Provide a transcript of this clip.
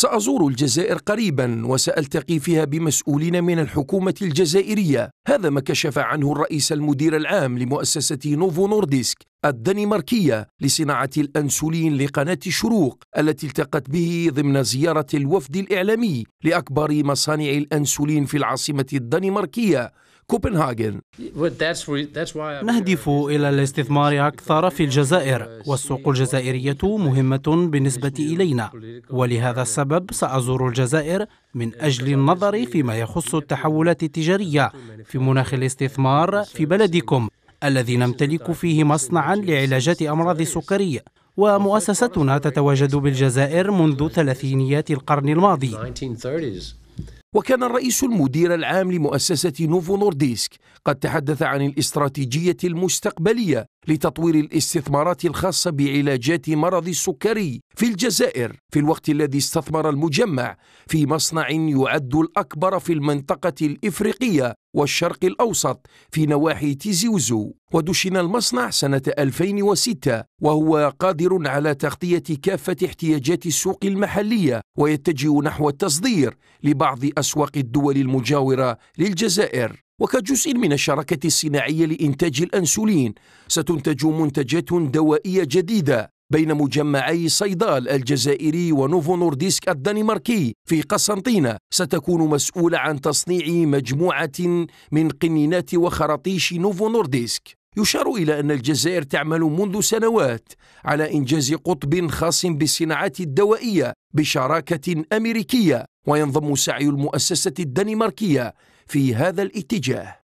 سأزور الجزائر قريبا وسألتقي فيها بمسؤولين من الحكومة الجزائرية هذا ما كشف عنه الرئيس المدير العام لمؤسسة نوفو نورديسك الدنماركية لصناعة الأنسولين لقناة الشروق التي التقت به ضمن زيارة الوفد الإعلامي لأكبر مصانع الأنسولين في العاصمة الدنماركية كوبنهاجن نهدف إلى الاستثمار أكثر في الجزائر والسوق الجزائرية مهمة بالنسبة إلينا ولهذا السبب سأزور الجزائر من أجل النظر فيما يخص التحولات التجارية في مناخ الاستثمار في بلدكم الذي نمتلك فيه مصنعا لعلاجات أمراض السكري ومؤسستنا تتواجد بالجزائر منذ ثلاثينيات القرن الماضي وكان الرئيس المدير العام لمؤسسة نوفو نورديسك قد تحدث عن الاستراتيجية المستقبلية لتطوير الاستثمارات الخاصة بعلاجات مرض السكري في الجزائر في الوقت الذي استثمر المجمع في مصنع يعد الأكبر في المنطقة الإفريقية والشرق الأوسط في نواحي تيزي وزو ودشن المصنع سنة 2006 وهو قادر على تغطية كافة احتياجات السوق المحلية ويتجه نحو التصدير لبعض أسواق الدول المجاورة للجزائر وكجزء من الشراكة الصناعية لإنتاج الأنسولين ستنتج منتجات دوائية جديدة بين مجمعي صيدال الجزائري ونوفو نورديسك الدنماركي في قسنطينة ستكون مسؤولة عن تصنيع مجموعة من قنينات وخراطيش نوفو نورديسك يشار إلى أن الجزائر تعمل منذ سنوات على إنجاز قطب خاص بالصناعات الدوائية بشراكة أمريكية وينضم سعي المؤسسة الدنماركية في هذا الاتجاه